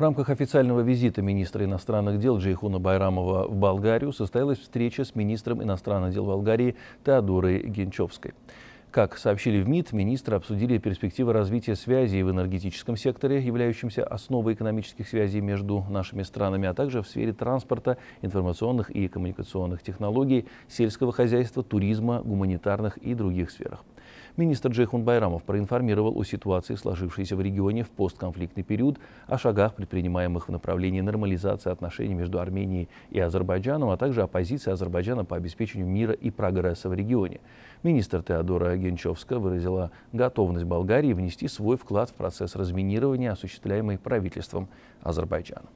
В рамках официального визита министра иностранных дел Джейхуна Байрамова в Болгарию состоялась встреча с министром иностранных дел Болгарии Теодорой Генчевской. Как сообщили в МИД, министры обсудили перспективы развития связей в энергетическом секторе, являющемся основой экономических связей между нашими странами, а также в сфере транспорта, информационных и коммуникационных технологий, сельского хозяйства, туризма, гуманитарных и других сферах. Министр Джейхун Байрамов проинформировал о ситуации, сложившейся в регионе в постконфликтный период, о шагах, предпринимаемых в направлении нормализации отношений между Арменией и Азербайджаном, а также о позиции Азербайджана по обеспечению мира и прогресса в регионе. Министр Теодора Генчевска выразила готовность Болгарии внести свой вклад в процесс разминирования, осуществляемый правительством Азербайджана.